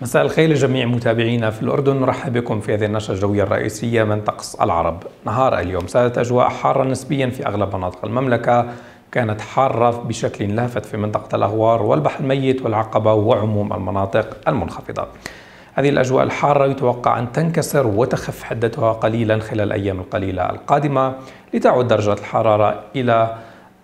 مساء الخير لجميع متابعينا في الأردن نرحب بكم في هذه النشرة الجوية الرئيسية من طقس العرب نهار اليوم سادت أجواء حارة نسبيا في أغلب مناطق المملكة كانت حارة بشكل لافت في منطقة الأغوار والبحر الميت والعقبة وعموم المناطق المنخفضة هذه الأجواء الحارة يتوقع أن تنكسر وتخف حدتها قليلا خلال الأيام القليلة القادمة لتعود درجة الحرارة إلى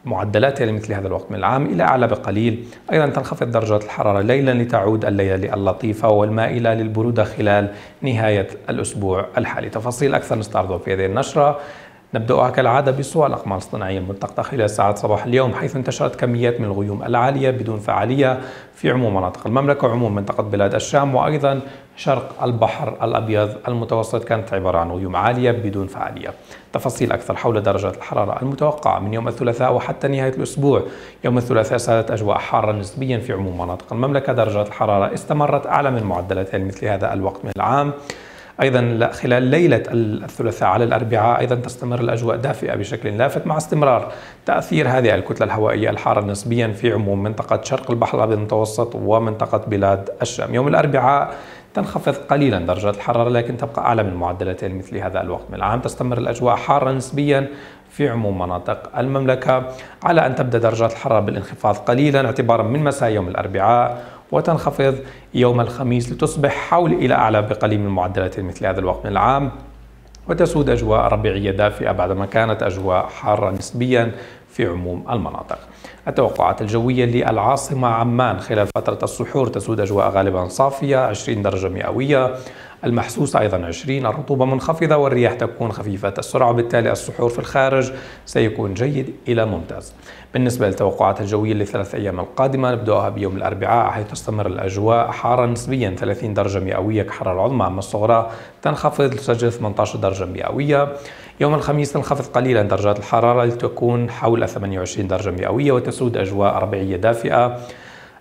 معدلاتها لمثل يعني هذا الوقت من العام إلى أعلى بقليل أيضا تنخفض درجات الحرارة ليلا لتعود الليلة اللطيفة والمائلة للبرودة خلال نهاية الأسبوع الحالي تفاصيل أكثر نستعرضها في هذه النشرة نبدأها كالعادة بصور الأقمار الصناعية الملتقطة خلال ساعات صباح اليوم حيث انتشرت كميات من الغيوم العالية بدون فعالية في عموم مناطق المملكة وعموم منطقة بلاد الشام وأيضا شرق البحر الأبيض المتوسط كانت عبارة عن غيوم عالية بدون فعالية تفاصيل أكثر حول درجات الحرارة المتوقعة من يوم الثلاثاء وحتى نهاية الأسبوع يوم الثلاثاء سادت أجواء حارة نسبيا في عموم مناطق المملكة درجات الحرارة استمرت أعلى من معدلاتها مثل هذا الوقت من العام ايضا خلال ليله الثلاثاء على الاربعاء ايضا تستمر الاجواء دافئه بشكل لافت مع استمرار تاثير هذه الكتله الهوائيه الحاره نسبيا في عموم منطقه شرق البحر الابيض المتوسط ومنطقه بلاد الشام يوم الاربعاء تنخفض قليلا درجات الحرارة لكن تبقى أعلى من معدلاتها مثل هذا الوقت من العام تستمر الأجواء حارة نسبيا في عموم مناطق المملكة على أن تبدأ درجات الحرارة بالانخفاض قليلا اعتبارا من مساء يوم الأربعاء وتنخفض يوم الخميس لتصبح حول إلى أعلى بقليل من معدلات مثل هذا الوقت من العام وتسود أجواء ربيعية دافئة بعدما كانت أجواء حارة نسبيا في عموم المناطق التوقعات الجوية للعاصمة عمان خلال فترة السحور تسود أجواء غالبا صافية 20 درجة مئوية المحسوس أيضا 20 الرطوبة منخفضة والرياح تكون خفيفة السرعة بالتالي السحور في الخارج سيكون جيد إلى ممتاز بالنسبة للتوقعات الجوية لثلاث أيام القادمة نبدأها بيوم الأربعاء حيث تستمر الأجواء حارة نسبيا 30 درجة مئوية كحرارة العظمى أما الصغرى تنخفض لتسجل 18 درجة مئوية يوم الخميس تنخفض قليلا درجات الحرارة لتكون حول 28 درجة مئوية وتسود أجواء ربيعية دافئة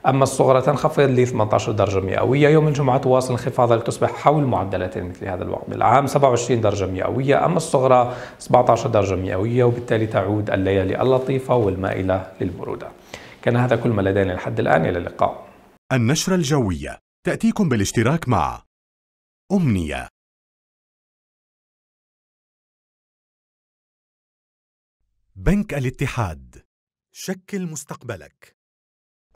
أما الصغرى تنخفض ل 18 درجة مئوية يوم الجمعة تواصل انخفاضها لتصبح حول معدلات مثل هذا الوقت بالعام 27 درجة مئوية أما الصغرى 17 درجة مئوية وبالتالي تعود الليالي اللطيفة والمائلة للبرودة كان هذا كل ما لدينا لحد الآن إلى اللقاء النشرة الجوية تأتيكم بالاشتراك مع أمنية بنك الاتحاد شكل مستقبلك